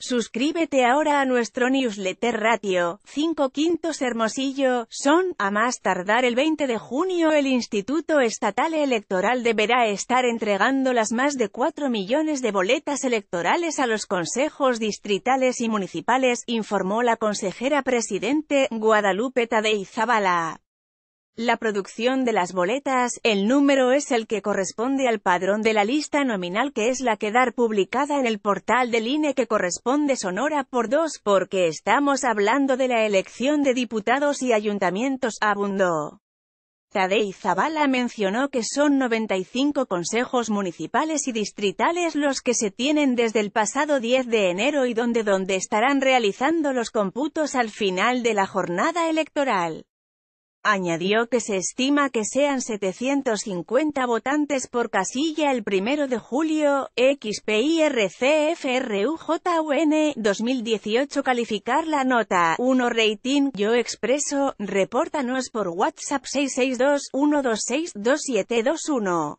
Suscríbete ahora a nuestro newsletter Ratio, 5 Quintos Hermosillo, son, a más tardar el 20 de junio el Instituto Estatal Electoral deberá estar entregando las más de 4 millones de boletas electorales a los consejos distritales y municipales, informó la consejera presidente, Guadalupe Tadei Zabala. La producción de las boletas, el número es el que corresponde al padrón de la lista nominal que es la que dar publicada en el portal del INE que corresponde Sonora por dos porque estamos hablando de la elección de diputados y ayuntamientos, abundó. Tadei Zabala mencionó que son 95 consejos municipales y distritales los que se tienen desde el pasado 10 de enero y donde donde estarán realizando los computos al final de la jornada electoral. Añadió que se estima que sean 750 votantes por casilla el 1 de julio, XPIRCFRUJUN, 2018 calificar la nota, 1 rating, yo expreso, repórtanos por WhatsApp 662 126 2721